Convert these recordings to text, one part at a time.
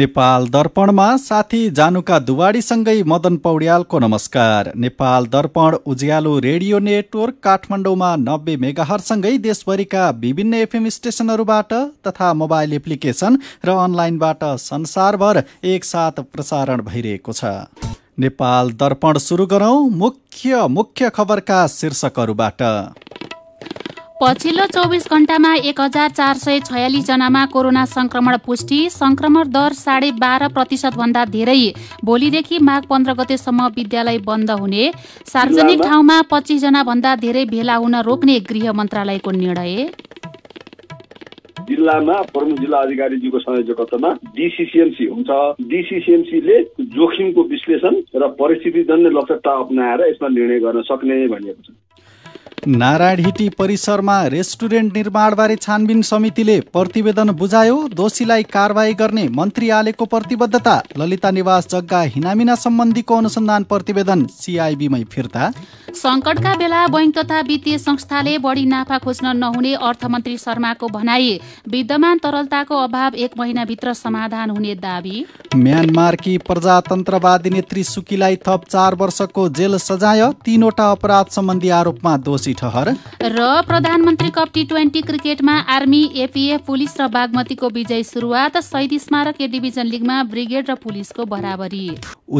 नेपाल दर्पणमा साथी जानुका दुवाडीसँगै मदन पौड्यालको नमस्कार नेपाल दर्पण उज्यालो रेडियो नेटवर्क काठमाडौँमा नब्बे मेगाहरूसँगै देशभरिका विभिन्न एफएम स्टेसनहरूबाट तथा मोबाइल एप्लिकेसन र अनलाइनबाट संसारभर एकसाथ प्रसारण भइरहेको छ नेपाल दर्पण सुरु गरौँ मुख्य मुख्य खबरका शीर्षकहरूबाट पछिल्लो चौबिस घण्टामा एक हजार चार सय छयालिस जनामा कोरोना संक्रमण पुष्टि संक्रमण दर साढे बाह्र भन्दा धेरै भोलिदेखि माघ पन्ध्र गतेसम्म विद्यालय बन्द हुने सार्वजनिक ठाउँमा पच्चिसजना भन्दा धेरै भेला हुन रोक्ने गृह मन्त्रालयको निर्णय जिल्लामा प्रमुख जिल्ला अधिकारीजीको संयोजकत्वमा डिसिसिएमसी हुन्छ डिसिसिएमसीले जोखिमको विश्लेषण र परिस्थिति जन्य लक्षता अप्नाएर यसमा निर्णय गर्न सक्ने भनिएको छ हिटी परिसरमा रेस्टुरेन्ट निर्माणबारे छानबिन समितिले प्रतिवेदन बुझायो दोषीलाई कारवाही गर्ने मन्त्री आलेको प्रतिबद्धता ललिता निवास जग्गा हिनामिना सम्बन्धीको अनुसन्धान प्रतिवेदन सिआइबीमै फिर्ता संकटका बेला बैंक तथा वित्तीय संस्थाले बढी नाफा खोज्न नहुने अर्थमन्त्री शर्माको भनाई विद्यमान तरलताको अभाव एक महिनाभित्र समाधान हुने दावी म्यानमारकी प्रजातन्त्रवादी नेत्री सुकीलाई थप चार वर्षको जेल सजाय तीनवटा अपराध सम्बन्धी आरोपमा दोषी ठहर र प्रधानमन्त्री कप टी ट्वेन्टी क्रिकेटमा आर्मी एपिएफ पुलिस र बागमतीको विजय सुरुवात शहीद स्मारक ए डिभिजन लिगमा ब्रिगेड र पुलिसको बराबरी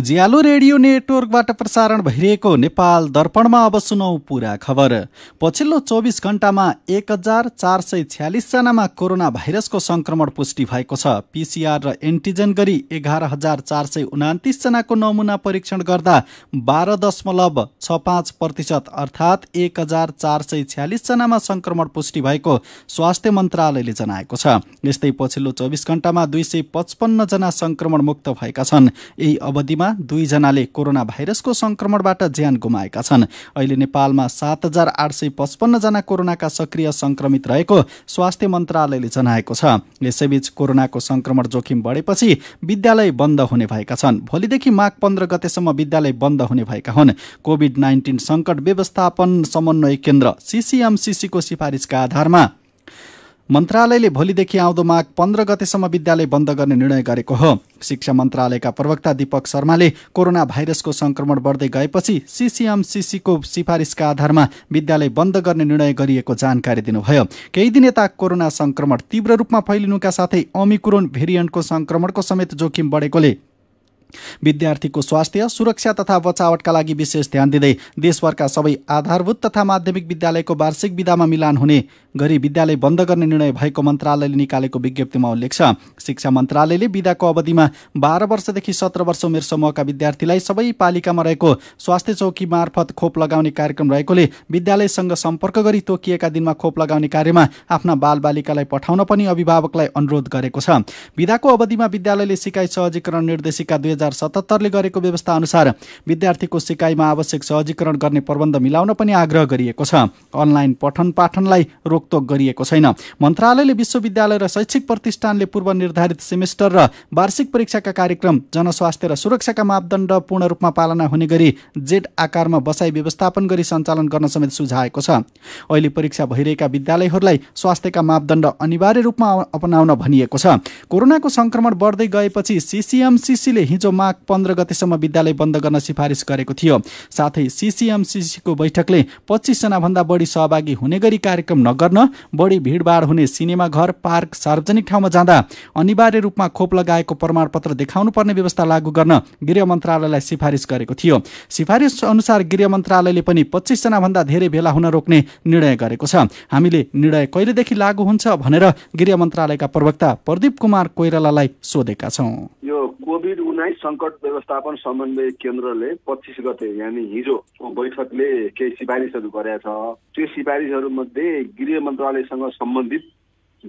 उज्यालो रेडियो नेटवर्कबाट प्रसारण भइरहेको नेपाल दर्पण विवरणमा अब खबर पछिल्लो चौबिस घण्टामा एक हजार चार सय छ्यालिसजनामा कोरोना भाइरसको संक्रमण पुष्टि भएको छ पिसिआर र एन्टिजेन गरी एघार हजार चार सय उनातिसजनाको नमुना परीक्षण गर्दा बाह्र दशमलव छ पाँच प्रतिशत अर्थात् एक हजार चार सय छ्यालिसजनामा संक्रमण पुष्टि भएको स्वास्थ्य मन्त्रालयले जनाएको छ यस्तै पछिल्लो चौबिस घण्टामा दुई सय पचपन्नजना संक्रमण मुक्त भएका छन् यही अवधिमा दुईजनाले कोरोना भाइरसको संक्रमणबाट ज्यान गुमाएका छन् अहिले नेपालमा सात हजार आठ सय पचपन्नजना कोरोनाका सक्रिय सङ्क्रमित रहेको स्वास्थ्य मन्त्रालयले जनाएको छ यसैबीच कोरोनाको सङ्क्रमण जोखिम बढेपछि विद्यालय बन्द हुने भएका छन् भोलिदेखि माघ पन्ध्र गतेसम्म विद्यालय बन्द हुने भएका हुन् कोभिड नाइन्टिन सङ्कट व्यवस्थापन समन्वय केन्द्र सिसिएमसिसीको सिफारिसका आधारमा मन्त्रालयले भोलिदेखि आउँदो माघ पन्ध्र गतेसम्म विद्यालय बन्द गर्ने निर्णय गरेको हो शिक्षा मन्त्रालयका प्रवक्ता दीपक शर्माले कोरोना भाइरसको संक्रमण बढ्दै गएपछि सिसिएमसिसीको सिफारिसका आधारमा विद्यालय बन्द गर्ने निर्णय गरिएको जानकारी दिनुभयो केही दिन यता कोरोना संक्रमण तीव्र रूपमा फैलिनुका साथै अमिक्रोन भेरिएन्टको संक्रमणको समेत जोखिम बढेकोले विद्यार्थीको स्वास्थ्य सुरक्षा तथा बचावटका लागि विशेष ध्यान दिँदै देशभरका सबै आधारभूत तथा माध्यमिक विद्यालयको वार्षिक विधामा मिलान हुने गरी विद्यालय बन्द गर्ने निर्णय भएको मन्त्रालयले निकालेको विज्ञप्तिमा उल्लेख छ शिक्षा मन्त्रालयले विधाको अवधिमा बाह्र वर्षदेखि सत्र वर्ष उमेर समूहका विद्यार्थीलाई सबै पालिकामा रहेको स्वास्थ्य चौकी मार्फत खोप लगाउने कार्यक्रम रहेकोले विद्यालयसँग सम्पर्क गरी तोकिएका दिनमा खोप लगाउने कार्यमा आफ्ना बालबालिकालाई पठाउन पनि अभिभावकलाई अनुरोध गरेको छ विधाको अवधिमा विद्यालयले सिकाइ सहजीकरण निर्देशिका दुई हजार सतहत्तरले गरेको व्यवस्था अनुसार विद्यार्थीको सिकाइमा आवश्यक सहजीकरण गर्ने प्रबन्ध मिलाउन पनि आग्रह गरिएको छ अनलाइन पठन पाठनलाई रोकतोक गरिएको छैन मन्त्रालयले विश्वविद्यालय र शैक्षिक प्रतिष्ठानले पूर्व निर्धारित सेमेस्टर र वार्षिक परीक्षाका कार्यक्रम जनस्वास्थ्य र सुरक्षाका मापदण्ड पूर्ण रूपमा पालना हुने गरी जेड आकारमा बसाई व्यवस्थापन गरी सञ्चालन गर्न समेत सुझाएको छ अहिले परीक्षा भइरहेका विद्यालयहरूलाई स्वास्थ्यका मापदण्ड अनिवार्य रूपमा अपनाउन भनिएको छ कोरोनाको संक्रमण बढ्दै गएपछि सिसिएमसिसीले हिजो माघ पन्ध्र गतेसम्म विद्यालय बन्द गर्न सिफारिस गरेको थियो साथै सिसिएमसिसीको बैठकले पच्चिसजनाभन्दा बढी सहभागी हुने गरी कार्यक्रम नगर्न बढी भिडभाड हुने सिनेमा घर पार्क सार्वजनिक ठाउँमा जाँदा अनिवार्य रूपमा खोप लगाएको प्रमाणपत्र देखाउनुपर्ने व्यवस्था लागू गर्न गृह मन्त्रालयलाई सिफारिस गरेको थियो सिफारिस अनुसार गृह मन्त्रालयले पनि पच्चिसजनाभन्दा धेरै भेला हुन रोक्ने निर्णय गरेको छ हामीले निर्णय कहिलेदेखि लागू हुन्छ भनेर गृह मन्त्रालयका प्रवक्ता प्रदीप कुमार कोइरालालाई सोधेका छौँ यो कोभिड उन्नाइस सङ्कट व्यवस्थापन समन्वय केन्द्रले पच्चिस गते यानि हिजो बैठकले केही सिफारिसहरू गरेका छ त्यो सिफारिसहरूमध्ये गृह मन्त्रालयसँग सम्बन्धित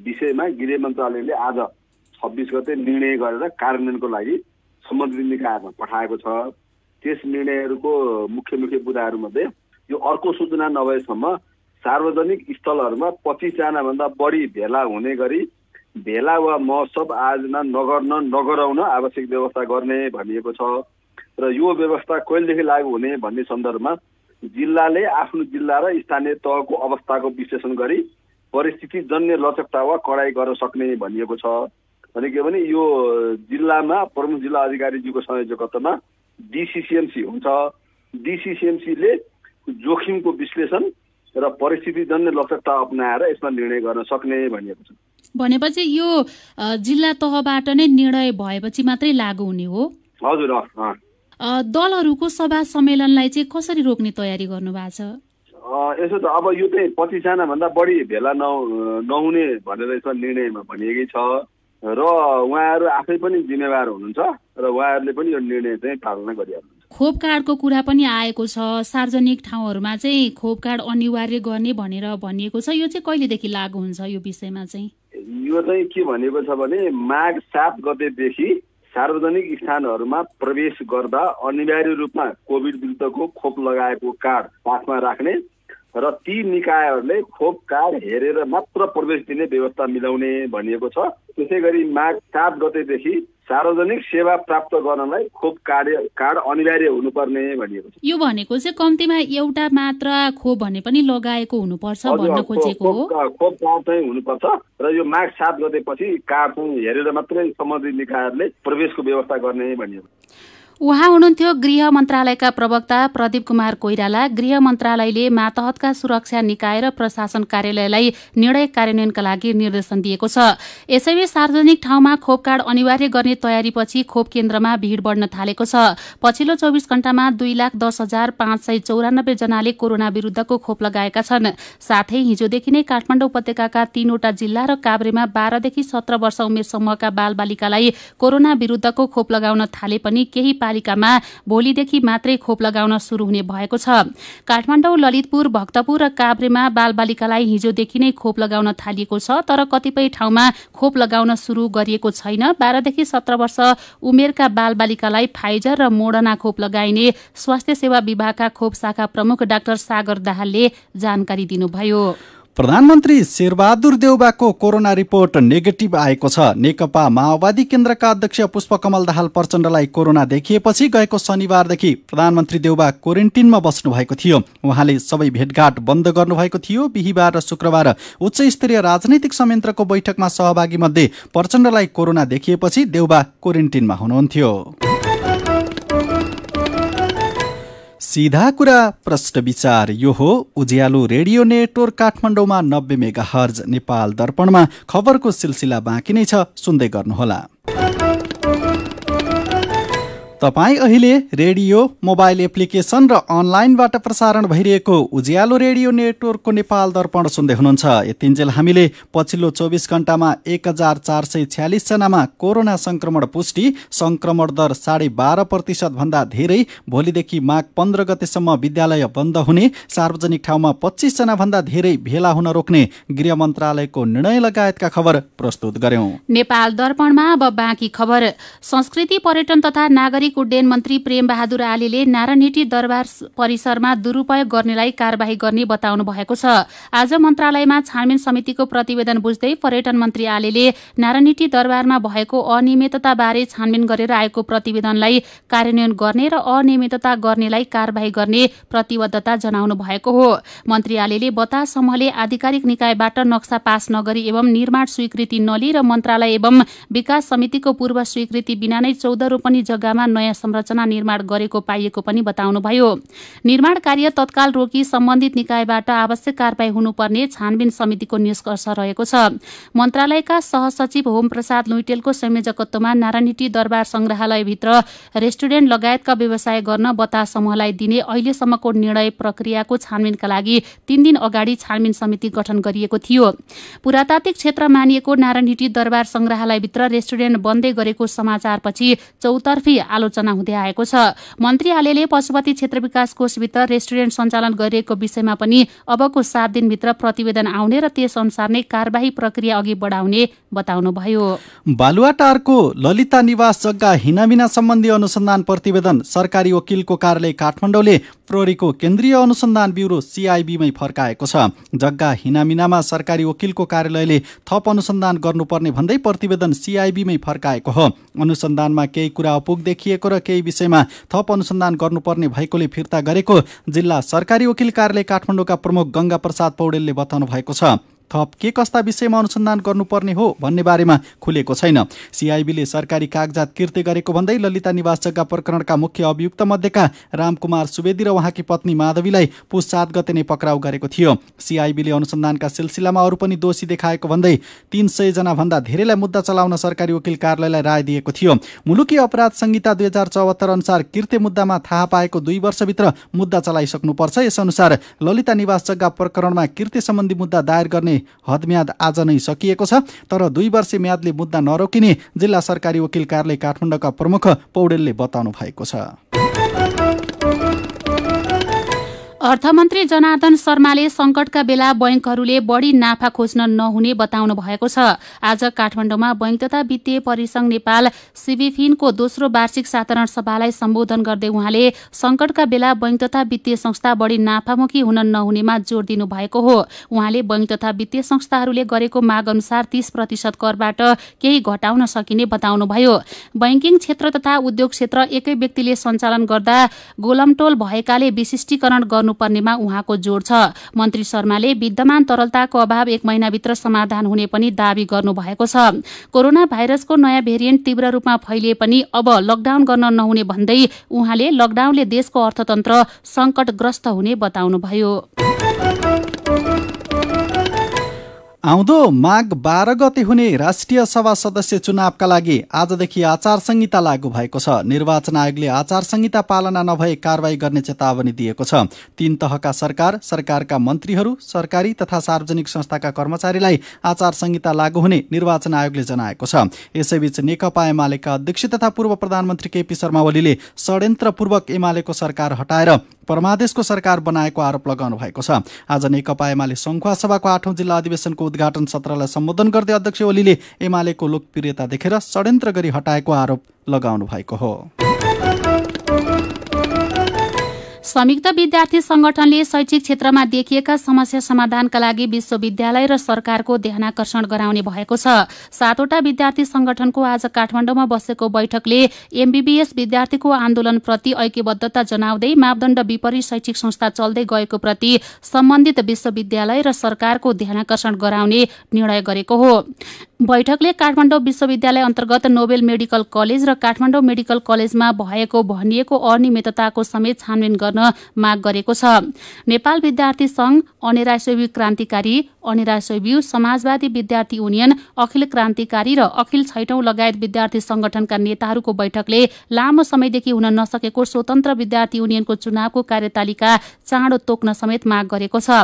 विषयमा गृह मन्त्रालयले आज छब्बिस गते निर्णय गरेर कार्यान्वयनको लागि सम्बन्धित निकायमा पठाएको छ त्यस निर्णयहरूको मुख्य मुख्य कुराहरूमध्ये यो अर्को सूचना नभएसम्म सार्वजनिक स्थलहरूमा पच्चिसजनाभन्दा बढी भेला हुने गरी भेला वा महोत्सव आयोजना नगर्न नगराउन आवश्यक व्यवस्था गर्ने भनिएको छ र यो व्यवस्था कहिलेदेखि लागू हुने भन्ने सन्दर्भमा जिल्लाले आफ्नो जिल्ला र स्थानीय तहको अवस्थाको विश्लेषण गरी परिस्थिति जन्य लचकता वा कडाइ गर्न सक्ने भनिएको छ भने के भने यो जिल्लामा प्रमुख जिल्ला अधिकारीज्यूको संयोजकत्वमा डिसिसिएमसी हुन्छ डिसिसिएमसीले जोखिमको विश्लेषण र परिस्थिति जन्य लचकता अप्नाएर यसमा निर्णय गर्न सक्ने भनिएको छ भनेपछि यो जिल्ला तहबाट नै निर्णय भएपछि मात्रै लागू हुने हो हजुर दलहरूको सभा सम्मेलनलाई चाहिँ कसरी रोक्ने तयारी गर्नुभएको छ यसो त अब यो चाहिँ पच्चिसजना भन्दा बढी भेला नहुने भनेर यसो निर्णयमा भनिएकै छ र उहाँहरू आफै पनि जिम्मेवार हुनुहुन्छ र उहाँहरूले पनि यो निर्णय चाहिँ पालना गरिहाल्नु खोप कार्डको कुरा पनि आएको छ सार्वजनिक ठाउँहरूमा चाहिँ खोप कार्ड अनिवार्य गर्ने भनेर भनिएको छ यो चाहिँ कहिलेदेखि लागू हुन्छ यो विषयमा चाहिँ यो चाहिँ के भनेको छ भने माघ सात गतेदेखि सार्वजनिक स्थानहरूमा प्रवेश गर्दा अनिवार्य रूपमा कोभिड विरुद्धको खोप लगाएको कार्ड पाठमा राख्ने र ती निकायहरूले खोप कार्ड हेरेर मात्र प्रवेश दिने व्यवस्था मिलाउने भनिएको छ त्यसै गरी माघ सात गतेदेखि सार्वजनिक सेवा प्राप्त गर्नलाई खोप कार्ड कार्ड अनिवार्य हुनुपर्ने भनिएको छ यो भनेको चाहिँ कम्तीमा एउटा मात्र खोप भने पनि लगाएको हुनुपर्छ भन्न खोजेको हो खोप कार्ड चाहिँ हुनुपर्छ र यो माघ सात गतेपछि कार्ड चाहिँ हेरेर मात्रै सम्बन्धित निकायहरूले प्रवेशको व्यवस्था गर्ने भनिएको छ उहाँ हुनुहुन्थ्यो गृह मन्त्रालयका प्रवक्ता प्रदीप कुमार कोइराला गृह मन्त्रालयले मातहतका सुरक्षा निकाय र प्रशासन कार्यालयलाई निर्णय कार्यान्वयनका लागि निर्देशन दिएको छ यसैबीच सार्वजनिक ठाउँमा खोप कार्ड अनिवार्य गर्ने तयारीपछि खोप केन्द्रमा भीड़ बढ्न थालेको छ पछिल्लो चौबिस घण्टामा दुई लाख दस हजार पाँच सय चौरानब्बे जनाले कोरोना विरूद्धको खोप लगाएका छन् साथै हिजोदेखि नै काठमाडौँ उपत्यका तीनवटा जिल्ला र काभ्रेमा बाह्रदेखि सत्र वर्ष उमेर समूहका बालबालिकालाई कोरोना विरूद्धको खोप लगाउन थाले पनि केही नगरपालिकामा भोलिदेखि मात्रै खोप लगाउन शुरू हुने भएको छ काठमाडौँ ललितपुर भक्तपुर र काभ्रेमा बालबालिकालाई हिजोदेखि नै खोप लगाउन थालिएको छ तर कतिपय ठाउँमा खोप लगाउन शुरू गरिएको छैन बाह्रदेखि सत्र वर्ष उमेरका बालबालिकालाई फाइजर र मोडना खोप लगाइने स्वास्थ्य सेवा विभागका खोप शाखा प्रमुख डाक्टर सागर दाहालले जानकारी दिनुभयो प्रधानमन्त्री शेरबहादुर देउबाको कोरोना रिपोर्ट नेगेटिभ आएको छ नेकपा माओवादी केन्द्रका अध्यक्ष पुष्पकमल दाहाल प्रचण्डलाई कोरोना देखिएपछि गएको शनिबारदेखि प्रधानमन्त्री देउबा क्वारेन्टिनमा बस्नुभएको थियो उहाँले सबै भेटघाट बन्द गर्नुभएको थियो बिहिबार र शुक्रबार उच्च स्तरीय राजनैतिक संयन्त्रको बैठकमा सहभागी मध्ये प्रचण्डलाई कोरोना देखिएपछि देउबा क्वारेन्टिनमा हुनुहुन्थ्यो सिधा कुरा प्रश्न विचार यो हो उज्यालो रेडियो नेटवर्क काठमाडौँमा नब्बे मेगा हर्ज नेपाल दर्पणमा खबरको सिलसिला बाँकी नै छ सुन्दै गर्नुहोला तपाईँ अहिले रेडियो मोबाइल एप्लिकेसन र अनलाइनबाट प्रसारण भइरहेको उज्यालो रेडियो नेटवर्कको नेपाल दर्पण सुन्दै हुनुहुन्छ यतिन्जेल हामीले पछिल्लो चौबिस घन्टामा एक हजार चार सय छ्यालिसजनामा कोरोना सङ्क्रमण पुष्टि सङ्क्रमण दर साढे बाह्र प्रतिशतभन्दा धेरै भोलिदेखि माघ पन्ध्र गतेसम्म विद्यालय बन्द हुने सार्वजनिक ठाउँमा पच्चिसजनाभन्दा धेरै भेला हुन रोक्ने गृह मन्त्रालयको निर्णय लगायतका खबर प्रस्तुत गर्यौं नेपाल दर्पणमा अब बाँकी खबर संस्कृति पर्यटन तथा नागरिक नागरिक उड्डयन मन्त्री प्रेमबहादुर बहादुर आलीले नारायणेटी दरबार परिसरमा दुरूपयोग गर्नेलाई कार्यवाही गर्ने बताउनु भएको छ आज मन्त्रालयमा छानबिन समितिको प्रतिवेदन बुझ्दै पर्यटन मन्त्री आलीले नारायणेटी दरबारमा भएको अनियमितताबारे छानबिन गरेर आएको प्रतिवेदनलाई कार्यान्वयन गर्ने र अनियमितता गर्नेलाई कार्यवाही गर्ने प्रतिबद्धता जनाउनु भएको हो मन्त्री आलीले समूहले आधिकारिक निकायबाट नक्सा पास नगरी एवं निर्माण स्वीकृति नलिई र मन्त्रालय एवं विकास समितिको पूर्व स्वीकृति बिना नै चौध रोपनी जग्गामा नयाँ संरचना निर्माण गरेको पाइएको पनि बताउनुभयो निर्माण कार्य तत्काल रोकी सम्बन्धित निकायबाट आवश्यक कार्यवाही हुनुपर्ने छानबिन समितिको निष्कर्ष रहेको छ मन्त्रालयका सहसचिव होम प्रसाद लुइटेलको संयोजकत्वमा नारायणिटी दरबार संग्रहालयभित्र रेस्टुरेन्ट लगायतका व्यवसाय गर्न बता समूहलाई दिने अहिलेसम्मको निर्णय प्रक्रियाको छानबिनका लागि तीन दिन अगाडि छानबिन समिति गठन गरिएको थियो पुरातात्विक क्षेत्र मानिएको नारायणहिटी दरबार संग्रहालयभित्र रेस्टुरेन्ट बन्दै गरेको समाचारपछि चौतर्फी आलो आलोचना हुँदै आएको छ मन्त्री आलेले पशुपति क्षेत्र विकास कोषभित्र रेस्टुरेन्ट सञ्चालन गरिएको विषयमा पनि अबको सात दिनभित्र प्रतिवेदन आउने र त्यस अनुसार नै कार्यवाही प्रक्रिया अघि बढाउने बताउनुभयो बालुवाटारको ललिता निवास जग्गा हिनामिना सम्बन्धी अनुसन्धान प्रतिवेदन सरकारी वकिलको कार्यालय काठमाडौँले प्रहरीको केन्द्रीय अनुसन्धान ब्युरो सिआइबीमै फर्काएको छ जग्गा हिनामिनामा सरकारी वकिलको कार्यालयले थप अनुसन्धान गर्नुपर्ने भन्दै प्रतिवेदन सिआइबीमै फर्काएको हो अनुसन्धानमा केही कुरा अपुग देखिए गरिएको र केही विषयमा थप अनुसन्धान गर्नुपर्ने भएकोले फिर्ता गरेको जिल्ला सरकारी वकिल कार्यालय काठमाडौँका प्रमुख गङ्गा प्रसाद पौडेलले बताउनु भएको छ थप के कस्ता विषयमा अनुसन्धान गर्नुपर्ने हो भन्ने बारेमा खुलेको छैन सिआइबीले सरकारी कागजात किर्ते गरेको भन्दै ललिता निवास जग्गा प्रकरणका मुख्य अभियुक्त मध्येका रामकुमार सुवेदी र उहाँकी पत्नी माधवीलाई पुस सात गते नै पक्राउ गरेको थियो सिआइबीले अनुसन्धानका सिलसिलामा अरू पनि दोषी देखाएको भन्दै तीन भन्दा धेरैलाई मुद्दा चलाउन सरकारी वकिल कार्यालयलाई राय दिएको थियो मुलुकी अपराध संहिता दुई हजार चौहत्तर अनुसार किर्ते मुद्दामा थाहा पाएको दुई वर्षभित्र मुद्दा चलाइसक्नुपर्छ यसअनुसार ललिता निवास जग्गा प्रकरणमा किर्ते सम्बन्धी मुद्दा दायर गर्ने हदम्याद आज नै सकिएको छ तर दुई वर्ष म्यादले मुद्दा नरोकिने जिल्ला सरकारी वकिल कार्यालय काठमाडौँका प्रमुख पौडेलले बताउनु भएको छ अर्थमन्त्री जनार्दन शर्माले संकटका बेला बैंकहरूले बढ़ी नाफा खोज्न नहुने बताउनु भएको छ आज काठमाडौँमा बैंक तथा वित्तीय परिसंघ नेपाल सिबिफिनको दोस्रो वार्षिक साधारण सभालाई सम्बोधन गर्दै उहाँले संकटका बेला बैंक तथा वित्तीय संस्था बढ़ी नाफामुखी हुन नहुनेमा जोड़ दिनुभएको हो उहाँले बैंक तथा वित्तीय संस्थाहरूले गरेको माग अनुसार तीस प्रतिशत करबाट केही घटाउन सकिने बताउनुभयो बैंकिङ क्षेत्र तथा उद्योग क्षेत्र एकै व्यक्तिले सञ्चालन गर्दा गोलमटोल भएकाले विशिष्टीकरण गर्नु पर्नेमा उहाँको जोड़ छ मन्त्री शर्माले विद्यमान तरलताको अभाव एक महिनाभित्र समाधान हुने पनि दावी गर्नुभएको छ कोरोना भाइरसको नयाँ भेरिएन्ट तीव्र रूपमा फैलिए पनि अब लकडाउन गर्न नहुने भन्दै उहाँले लकडाउनले देशको अर्थतन्त्र संकटग्रस्त हुने बताउनुभयो आउँदो माघ बाह्र गते हुने राष्ट्रिय सभा सदस्य चुनावका लागि आजदेखि आचार संहिता लागू भएको छ निर्वाचन आयोगले आचार संहिता पालना नभए कारवाही गर्ने चेतावनी दिएको छ तीन तहका सरकार सरकारका मन्त्रीहरू सरकारी तथा सार्वजनिक संस्थाका कर्मचारीलाई आचार संहिता लागू हुने निर्वाचन आयोगले जनाएको छ यसैबीच नेकपा एमालेका अध्यक्ष तथा पूर्व प्रधानमन्त्री केपी शर्मा ओलीले षड्यन्त्रपूर्वक एमालेको सरकार हटाएर परमादेशको सरकार बनाएको आरोप लगाउनु भएको छ आज नेकपा एमाले सङ्खुवा सभाको आठौँ जिल्ला अधिवेशनको उद्घाटन सत्रलाई सम्बोधन गर्दै अध्यक्ष ओलीले एमालेको लोकप्रियता देखेर षड्यन्त्र गरी हटाएको आरोप लगाउनु भएको हो संयुक्त विद्यार्थी संगठनले शैक्षिक क्षेत्रमा देखिएका समस्या समाधानका लागि विश्वविद्यालय र सरकारको ध्यानकर्षण गराउने भएको छ सातवटा विद्यार्थी संगठनको आज काठमाडौँमा बसेको बैठकले एमबीबीएस विद्यार्थीको आन्दोलनप्रति ऐक्यबद्धता जनाउँदै मापदण्ड विपरीत शैक्षिक संस्था चल्दै गएको प्रति सम्बन्धित विश्वविद्यालय र सरकारको ध्यानकर्षण गराउने निर्णय गरेको हो बैठकले काठमाडौँ विश्वविद्यालय अन्तर्गत नोबेल मेडिकल कलेज र काठमाडौँ मेडिकल कलेजमा भएको भनिएको अनियमितताको समेत छानबिन गर्न माग गरेको छ नेपाल विद्यार्थी संघ अनेरासैवी क्रान्तिकारी अनेरासैवी समाजवादी विद्यार्थी युनियन अखिल क्रान्तिकारी र अखिल छैटौं लगायत विद्यार्थी संगठनका नेताहरूको बैठकले लामो समयदेखि हुन नसकेको स्वतन्त्र विद्यार्थी युनियनको चुनावको कार्यतालिका चाँडो तोक्न समेत माग गरेको छ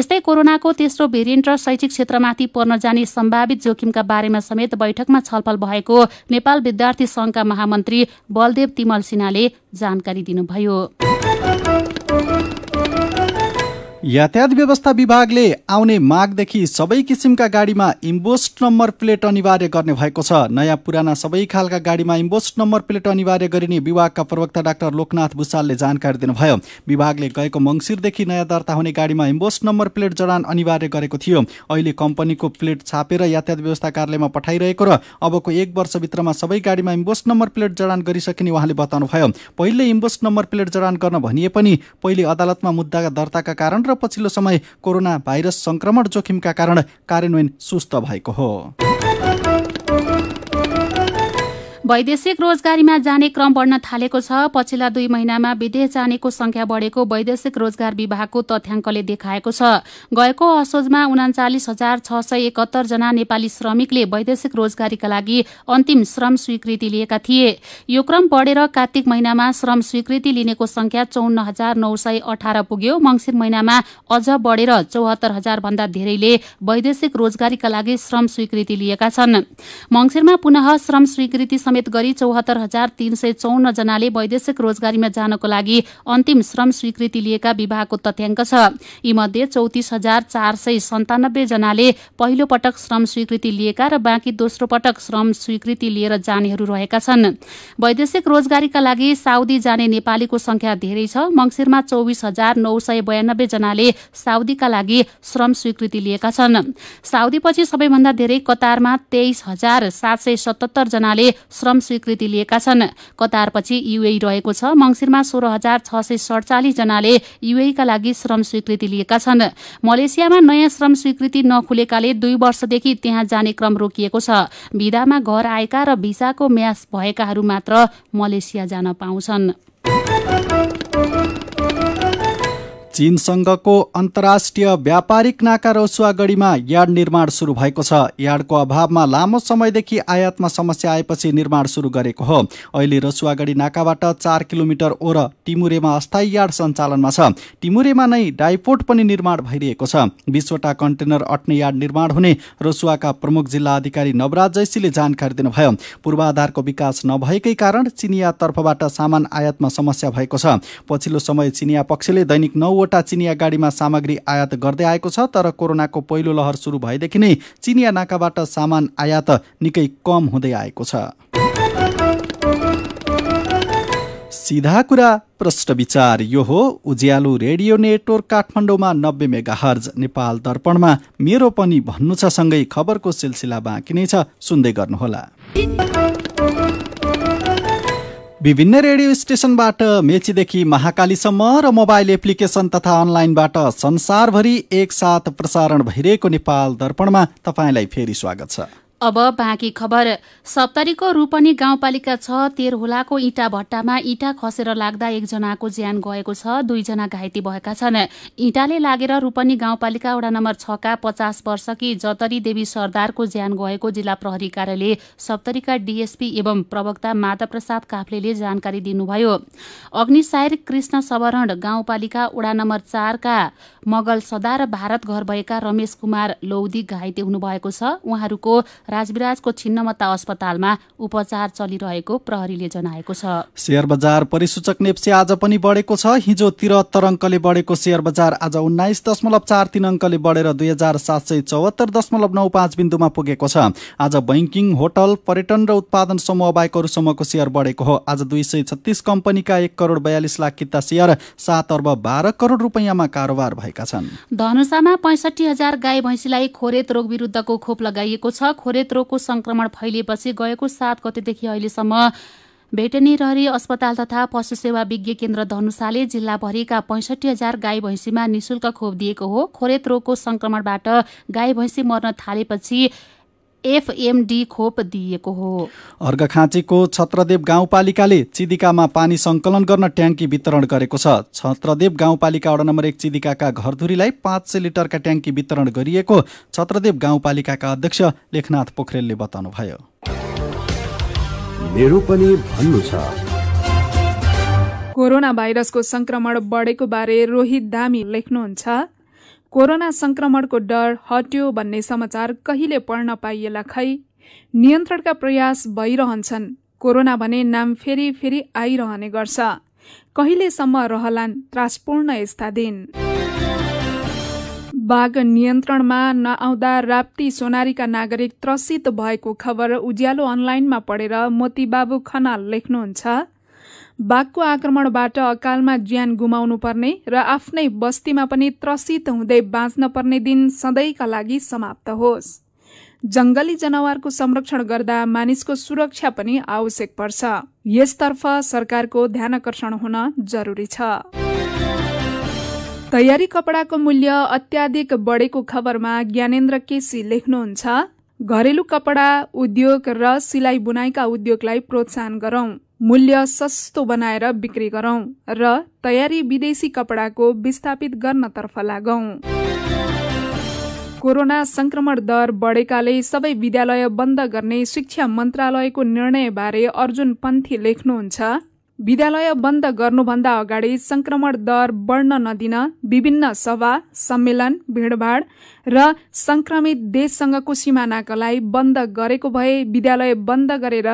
यस्तै कोरोनाको तेस्रो भेरिएन्ट र शैक्षिक क्षेत्रमाथि पर्न जाने सम्भावित जोखिमका बारेमा समेत बैठकमा छलफल भएको नेपाल विद्यार्थी संघका महामन्त्री बलदेव तिमल सिन्हाले जानकारी दिनुभयो Thank you. यातायात व्यवस्था विभागले आउने माघदेखि सबै किसिमका गाडीमा इम्बोस्ट नम्बर प्लेट अनिवार्य गर्ने भएको छ नयाँ पुराना सबै खालका गाडीमा इम्बोस्ट नम्बर प्लेट अनिवार्य गरिने विभागका प्रवक्ता डाक्टर लोकनाथ भूषालले जानकारी दिनुभयो विभागले गएको मङ्सिरदेखि नयाँ दर्ता हुने गाडीमा इम्बोस्ट नम्बर प्लेट जडान अनिवार्य गरेको थियो अहिले कम्पनीको प्लेट छापेर यातायात व्यवस्था कार्यालयमा पठाइरहेको र अबको एक वर्षभित्रमा सबै गाडीमा इम्बोस्ट नम्बर प्लेट जडान गरिसकिने उहाँले बताउनुभयो पहिले इम्बोस्ट नम्बर प्लेट जडान गर्न भनिए पनि पहिले अदालतमा मुद्दा दर्ताका कारण र पछिल्लो समय कोरोना भाइरस संक्रमण जोखिमका कारण कार्यान्वयन सुस्त भएको हो वैदेशिक रोजगारीमा जाने क्रम बढ्न थालेको छ पछिल्ला दुई महिनामा विदेश जानेको संख्या बढेको वैदेशिक रोजगार विभागको तथ्याङ्कले देखाएको छ गएको असोजमा उनाचालिस हजार छ सय एकहत्तर जना नेपाली श्रमिकले वैदेशिक रोजगारीका लागि अन्तिम श्रम स्वीकृति लिएका थिए यो क्रम बढेर कार्तिक महिनामा श्रम स्वीकृति लिनेको संख्या चौन्न हजार नौ सय अठार पुग्यो मंगिर महिनामा अझ बढेर चौहत्तर हजार भन्दा धेरैले वैदेशिक रोजगारीका लागि श्रम स्वीकृति लिएका छन् मंगिरमा पुनः श्रम स्वीकृति समेत गरी चौहत्तर हजार तीन सय चौन्न जनाले वैदेशिक रोजगारीमा जानको लागि अन्तिम श्रम स्वीकृति लिएका विभागको तथ्याङ्क छ यीमध्ये चौतिस हजार चार सय सन्तानब्बे जनाले पहिलो पटक श्रम स्वीकृति लिएका र बाँकी दोस्रो पटक श्रम स्वीकृति लिएर जानेहरू रहेका छन् वैदेशिक रोजगारीका लागि साउदी जाने नेपालीको संख्या धेरै छ मंगिरमा चौबिस हजार नौ सय बयानब्बे जनाले साउदीका लागि श्रम स्वीकृति लिएका छन् साउदीपछि सबैभन्दा धेरै कतारमा तेइस हजार सात सय सतहत्तर जनाले श्रम स्वीकृति लिएका छन् कतारपछि युए रहेको छ मंगिरमा सोह्र हजार छ सय सडचालिस जनाले युएका लागि श्रम स्वीकृति लिएका छन् मलेसियामा नयाँ श्रम स्वीकृति नखुलेकाले दुई वर्षदेखि त्यहाँ जाने क्रम रोकिएको छ विधामा घर आएका र भिसाको म्यास भएकाहरू मात्र मलेसिया जान पाउँछन् चीनसँगको अन्तर्राष्ट्रिय व्यापारिक नाका रसुवागढीमा गढीमा यार्ड निर्माण सुरु भएको छ यार्डको अभावमा लामो समयदेखि आयातमा समस्या आएपछि निर्माण सुरु गरेको हो अहिले रसुवागढी नाकाबाट चार किलोमिटर ओर टिमुरेमा अस्थायी यार्ड सञ्चालनमा छ टिमुरेमा नै डाइपोर्ट पनि निर्माण भइरहेको छ बिसवटा कन्टेनर अट्ने यार्ड निर्माण हुने रसुवाका प्रमुख जिल्ला अधिकारी नवराज जैसीले जानकारी दिनुभयो पूर्वाधारको विकास नभएकै कारण चिनिया तर्फबाट सामान आयातमा समस्या भएको छ पछिल्लो समय चिनिया पक्षले दैनिक नौवटा दुईवटा चिनिया गाडीमा सामग्री आयात गर्दै आएको छ तर कोरोनाको पहिलो लहर सुरु भएदेखि नै चिनिया नाकाबाट सामान आयात निकै कम हुँदै आएको छ सिधा कुरा प्रश्न विचार यो हो उज्यालो रेडियो नेटवर्क काठमाडौँमा नब्बे मेगा हर्ज नेपाल दर्पणमा मेरो पनि भन्नु छ सँगै खबरको सिलसिला बाँकी नै छ सुन्दै गर्नुहोला विभिन्न रेडियो स्टेशनबाट मेचीदेखि महाकालीसम्म र मोबाइल एप्लिकेसन तथा अनलाइनबाट संसारभरि एकसाथ प्रसारण भइरहेको नेपाल दर्पणमा तपाईँलाई फेरि स्वागत छ अब बाँकी खबर सप्तरीको रूपनी गाउँपालिका छ तेह्रहोलाको इँटा भट्टामा इँटा खसेर लाग्दा एकजनाको ज्यान गएको छ दुईजना घाइते भएका छन् इँटाले लागेर रूपनी गाउँपालिका वडा नम्बर छका पचास वर्षकी जतरी देवी सरदारको ज्यान गएको जिल्ला प्रहरी कार्यालय सप्तरीका डीएसपी एवं प्रवक्ता माधवप्रसाद काफ्लेले जानकारी दिनुभयो अग्निशायर कृष्ण सवरण गाउँपालिका वडा नम्बर चारका मगल सदा र भारत घर भएका रमेश कुमार लौदी घाइते हुनुभएको छ उहाँहरूको राजविराजको छिन्नमत्ता अस्पतालमा उपचार चलिरहेको प्रहरीले जनाएको छ शेयर बजार परिसूचक नेप्से आज पनि बढेको छ हिजो तिहत्तर अङ्कले बढेको शेयर बजार आज उन्नाइस दशमलव चार तीन अङ्कले बढेर दुई हजार सात सय चौहत्तर दशमलव नौ पाँच बिन्दुमा पुगेको छ आज बैङ्किङ होटल पर्यटन र उत्पादन समूह बाहेकहरूसम्मको समूहको सेयर बढेको हो आज दुई सय छत्तिस कम्पनीका एक करोड बयालिस लाख किता सेयर सात अर्ब बाह्र करोड रुपियाँमा कारोबार भएको गरेका छन् धनुषामा पैँसठी हजार गाई भैँसीलाई खोरेत रोग विरुद्धको खोप लगाइएको छ खोरेत रोगको संक्रमण फैलिएपछि गएको सात गतेदेखि अहिलेसम्म रहरी अस्पताल तथा पशु सेवा विज्ञ केन्द्र धनुषाले जिल्लाभरिका पैँसठी हजार गाई भैँसीमा निशुल्क खोप दिएको हो खोरेत रोगको संक्रमणबाट गाई भैँसी मर्न थालेपछि एफएमडी खोप दिएको हो अर्घखाँचीको छत्रदेव गाउँपालिकाले चिदिकामा पानी सङ्कलन गर्न ट्याङ्की वितरण गरेको छ छत्रदेव गाउँपालिका वडा नम्बर एक चिदिकाका घरधुरीलाई पाँच सय लिटरका ट्याङ्की वितरण गरिएको छत्रदेव गाउँपालिकाका अध्यक्ष लेखनाथ पोखरेलले बताउनुभयो मेरो भन्नु छ कोरोना भाइरसको संक्रमण बढेको बारे रोहित दामी लेख्नुहुन्छ कोरोना संक्रमणको डर हट्यो भन्ने समाचार कहिले पढ्न पाइएला खै नियन्त्रणका प्रयास भइरहन्छन् कोरोना भने नाम फेरि फेरि आइरहने गर्छ कहिलेसम्म रहलान् त्रासपूर्ण यस्ता दिन बाघ नियन्त्रणमा नआउँदा राप्ती सोनारीका नागरिक त्रसित भएको खबर उज्यालो अनलाइनमा पढेर मोतीबाबु खनाल लेख्नुहुन्छ बाघको आक्रमणबाट अकालमा ज्यान गुमाउनु पर्ने र आफ्नै बस्तीमा पनि त्रसित हुँदै बाँच्न पर्ने दिन सधैँका लागि समाप्त होस् जङ्गली जनावरको संरक्षण गर्दा मानिसको सुरक्षा पनि आवश्यक पर्छ यसतर्फ सरकारको ध्यानकर्षण हुन जरुरी छ तयारी कपडाको मूल्य अत्याधिक बढेको खबरमा ज्ञानेन्द्र केसी लेख्नुहुन्छ घरेलु कपडा उद्योग र सिलाइ बुनाईका उद्योगलाई प्रोत्साहन गरौं मूल्य सस्तो बनाएर बिक्री गरौं र तयारी विदेशी कपडाको विस्थापित गर्नतर्फ लागौं कोरोना संक्रमण दर बढेकाले सबै विद्यालय बन्द गर्ने शिक्षा मन्त्रालयको निर्णयबारे अर्जुन पन्थी लेख्नुहुन्छ विद्यालय बन्द गर्नुभन्दा अगाडि सङ्क्रमण दर बढ्न नदिन विभिन्न सभा सम्मेलन भिडभाड र संक्रमित देशसँगको सिमानाकालाई बन्द गरेको भए विद्यालय बन्द गरेर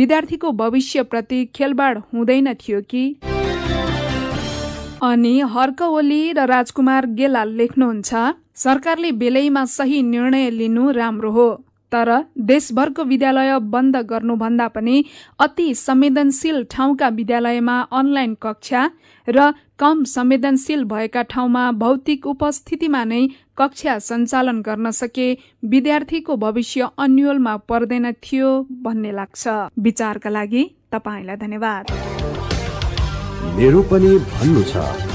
विद्यार्थीको भविष्यप्रति खेलबाड हुँदैन थियो कि अनि हर्क ओली र राजकुमार गेला लेख्नुहुन्छ सरकारले बेलैमा सही निर्णय लिनु राम्रो हो तर देशभरको विद्यालय बन्द गर्नुभन्दा पनि अति संवेदनशील ठाउँका विद्यालयमा अनलाइन कक्षा र कम संवेदनशील भएका ठाउँमा भौतिक उपस्थितिमा नै कक्षा सञ्चालन गर्न सके विद्यार्थीको भविष्य अन्यलमा पर्दैन थियो भन्ने लाग्छ विचारका लागि तपाईँलाई धन्यवाद मेरो पनि भन्नु छ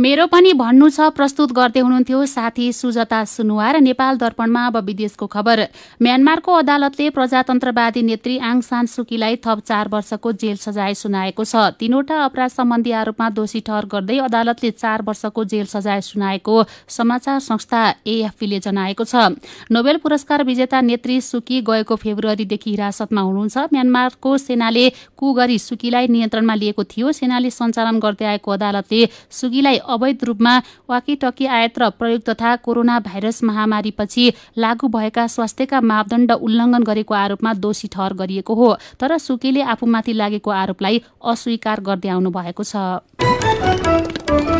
मेरो पनि भन्नु छ प्रस्तुत गर्दै हुनुहुन्थ्यो साथी सुजता सुनुवार नेपाल दर्पणमा अब विदेशको खबर म्यानमारको अदालतले प्रजातन्त्रवादी नेत्री आङ सान सुकीलाई थप चार वर्षको जेल सजाय सुनाएको छ तीनवटा अपराध सम्बन्धी आरोपमा दोषी ठहर गर्दै अदालतले चार वर्षको जेल सजाय सुनाएको समाचार संस्था एएफपीले जनाएको छ नोबेल पुरस्कार विजेता नेत्री सुकी गएको फेब्रुअरीदेखि हिरासतमा हुनुहुन्छ म्यानमारको सेनाले कु गरी सुकीलाई नियन्त्रणमा लिएको थियो सेनाले सञ्चालन गर्दै आएको अदालतले सुकीलाई अवैध रूपमा वाकीटकी आयात र प्रयोग तथा कोरोना भाइरस महामारीपछि लागू भएका स्वास्थ्यका मापदण्ड उल्लङ्घन गरेको आरोपमा दोषी ठहर गरिएको हो तर सुकीले आफूमाथि लागेको आरोपलाई अस्वीकार गर्दै आउनु भएको छ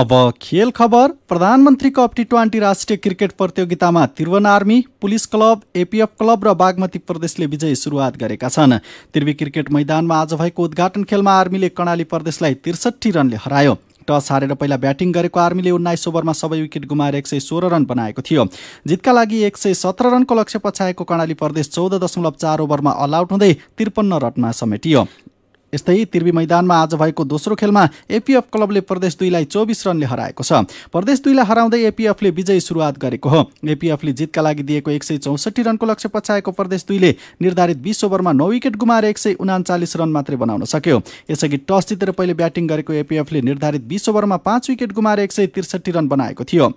अब खेल खबर प्रधानमन्त्री कप टी ट्वेन्टी राष्ट्रिय क्रिकेट प्रतियोगितामा Tribhuvan army police club APF club र बागमती प्रदेशले विजयी सुरुवात गरेका छन् त्रिवी क्रिकेट मैदानमा आज भएको उद्घाटन खेलमा आर्मीले कर्णाली प्रदेशलाई त्रिसठी रनले हरायो टस हारेर पहिला ब्याटिङ गरेको आर्मीले उन्नाइस ओभरमा सबै विकेट गुमाएर एक सय सोह्र रन बनाएको थियो जितका लागि एक सय सत्र रनको लक्ष्य पछ्याएको कर्णाली प्रदेश चौध दशमलव चार ओभरमा अलआउट हुँदै त्रिपन्न रनमा समेटियो यस्तै तिर्वी मैदानमा आज भएको दोस्रो खेलमा एपिएफ क्लबले प्रदेश दुईलाई चौबिस रनले हराएको छ प्रदेश दुईलाई हराउँदै एपिएफले विजयी सुरुवात गरेको हो एपिएफले जितका लागि दिएको एक सय चौसठी रनको लक्ष्य पछ्याएको प्रदेश दुईले निर्धारित बिस ओभरमा नौ विकेट गुमाएर एक सय उनाचालिस रन मात्रै बनाउन सक्यो यसअघि टस जितेर पहिले ब्याटिङ गरेको एपिएफले निर्धारित बिस ओभरमा पाँच विकेट गुमाएर एक सय त्रिसठी रन बनाएको थियो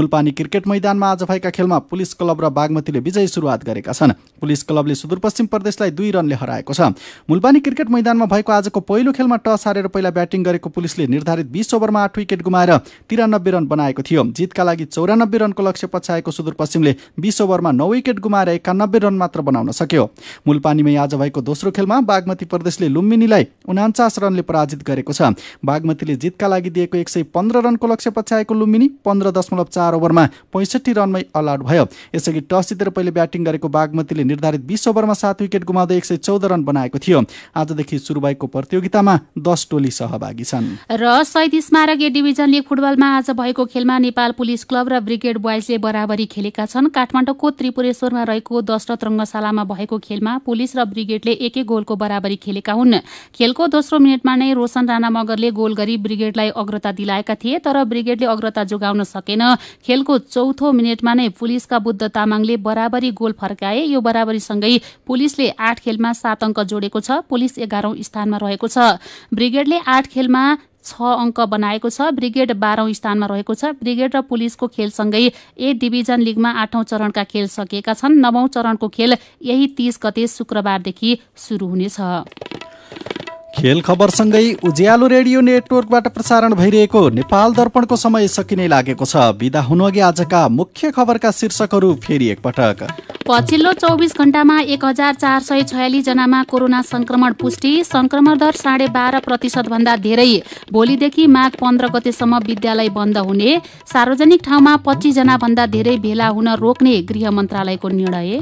मूलपानी क्रिकेट मैदानमा आज भएका खेलमा पुलिस क्लब र बागमतीले विजयी सुरुवात गरेका छन् पुलिस क्लबले सुदूरपश्चिम प्रदेशलाई दुई रनले हराएको छ मूलपानी क्रिकेट मैदानमा भएको भएको आजको पहिलो खेलमा टस हारेर पहिला ब्याटिङ गरेको पुलिसले निर्धारित बिस ओभरमा आठ विकेट गुमाएर तिरानब्बे रन बनाएको थियो जितका लागि चौरानब्बे रनको लक्ष्य पछ्याएको सुदूरपश्चिमले बिस ओभरमा नौ विकेट गुमाएर एकानब्बे रन मात्र बनाउन सक्यो मूलपानीमै आज भएको दोस्रो खेलमा बागमती प्रदेशले लुम्बिनीलाई उनान्चास रनले पराजित गरेको छ बागमतीले जितका लागि दिएको एक सय पन्ध्र रनको लक्ष्य पछ्याएको लुम्बिनी पन्ध्र दशमलव चार ओभरमा पैँसठी रनमै अल भयो यसअघि टस जितेर पहिले ब्याटिङ गरेको बागमतीले निर्धारित बिस ओभरमा सात विकेट गुमाउँदै एक सय चौध रन बनाएको थियो आजदेखि सुरु भएको भएको प्रतियोगितामा दस टोली सहभागी छन् र शहीद स्मारक ए डिभिजन लिग फुटबलमा आज भएको खेलमा नेपाल पुलिस क्लब र ब्रिगेड बोइजले बराबरी खेलेका छन् काठमाडौँको त्रिपुरेश्वरमा रहेको दशरथ रङ्गशालामा भएको खेलमा पुलिस र ब्रिगेडले एक एक गोलको बराबरी खेलेका हुन् खेलको दोस्रो मिनटमा नै रोशन राणा मगरले गोल गरी ब्रिगेडलाई अग्रता दिलाएका थिए तर ब्रिगेडले अग्रता जोगाउन सकेन खेलको चौथो मिनटमा नै पुलिसका बुद्ध तामाङले बराबरी गोल फर्काए यो बराबरीसँगै पुलिसले आठ खेलमा सात अङ्क जोडेको छ पुलिस एघारौं स्थानमा रहेको छ ब्रिगेडले आठ खेलमा छ अङ्क बनाएको छ ब्रिगेड बाह्रौं स्थानमा रहेको छ ब्रिगेड र पुलिसको खेलसँगै ए डिभिजन लिगमा आठौं चरणका खेल सकिएका छन् नवौं चरणको खेल यही तीस गते शुक्रबारदेखि सुरु हुनेछ खेल खबरसँगै उज्यालो रेडियो नेटवर्कबाट प्रसारण भइरहेको नेपाल दर्पणको समय सकिने लागेको छ बिदा हुनुअघि आजका मुख्य खबरका शीर्षकहरू फेरि एकपटक पछिल्लो चौबिस घण्टामा एक हजार चार सय छयालिस जनामा कोरोना संक्रमण पुष्टि संक्रमण दर साढे बाह्र भन्दा धेरै भोलिदेखि माघ पन्ध्र गतेसम्म विद्यालय बन्द हुने सार्वजनिक ठाउँमा पच्चिसजना भन्दा धेरै भेला हुन रोक्ने गृह मन्त्रालयको निर्णय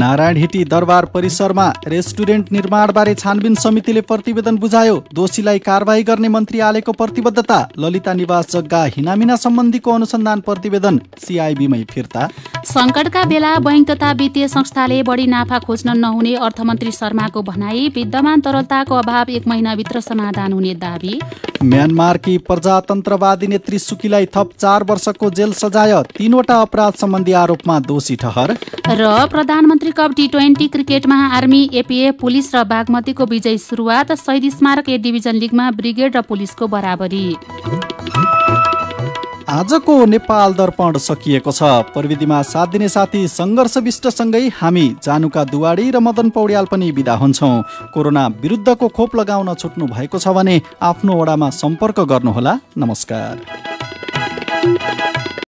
नारायण हिटी दरबार परिसरमा रेस्टुरेन्ट निर्माणबारे छानबिन समितिले प्रतिवेदन प्रतिवेदन बुझायो दोषीलाई कारवाही गर्ने मन्त्री आलेको प्रतिबद्धता ललिता निवास जग्गा हिनामिना सम्बन्धीको अनुसन्धान प्रतिवेदन सिआइबीमै फिर्ता सङ्कटका बेला बैंक तथा वित्तीय संस्थाले बढी नाफा खोज्न नहुने अर्थमन्त्री शर्माको भनाई विद्यमान तरलताको अभाव एक महिनाभित्र समाधान हुने दावी म्यानमारकी प्रजातन्त्रवादी नेत्री सुकीलाई थप चार वर्षको जेल सजाय तीनवटा अपराध सम्बन्धी आरोपमा दोषी ठहर र प्रधानमन्त्री कप टी ट्वेन्टी क्रिकेटमा आर्मी एपिए पुलिस र बागमतीको विजय सुरुवात शहीद स्मारक ए डिभिजन लिगमा ब्रिगेड र पुलिसको बराबरी आजको नेपाल दर्पण सकिएको छ प्रविधिमा साथ दिने साथी सङ्घर्ष विष्टसँगै हामी जानुका दुवाडी र मदन पौड्याल पनि विदा हुन्छौँ कोरोना विरुद्धको खोप लगाउन छुट्नु भएको छ भने आफ्नो वडामा सम्पर्क गर्नुहोला नमस्कार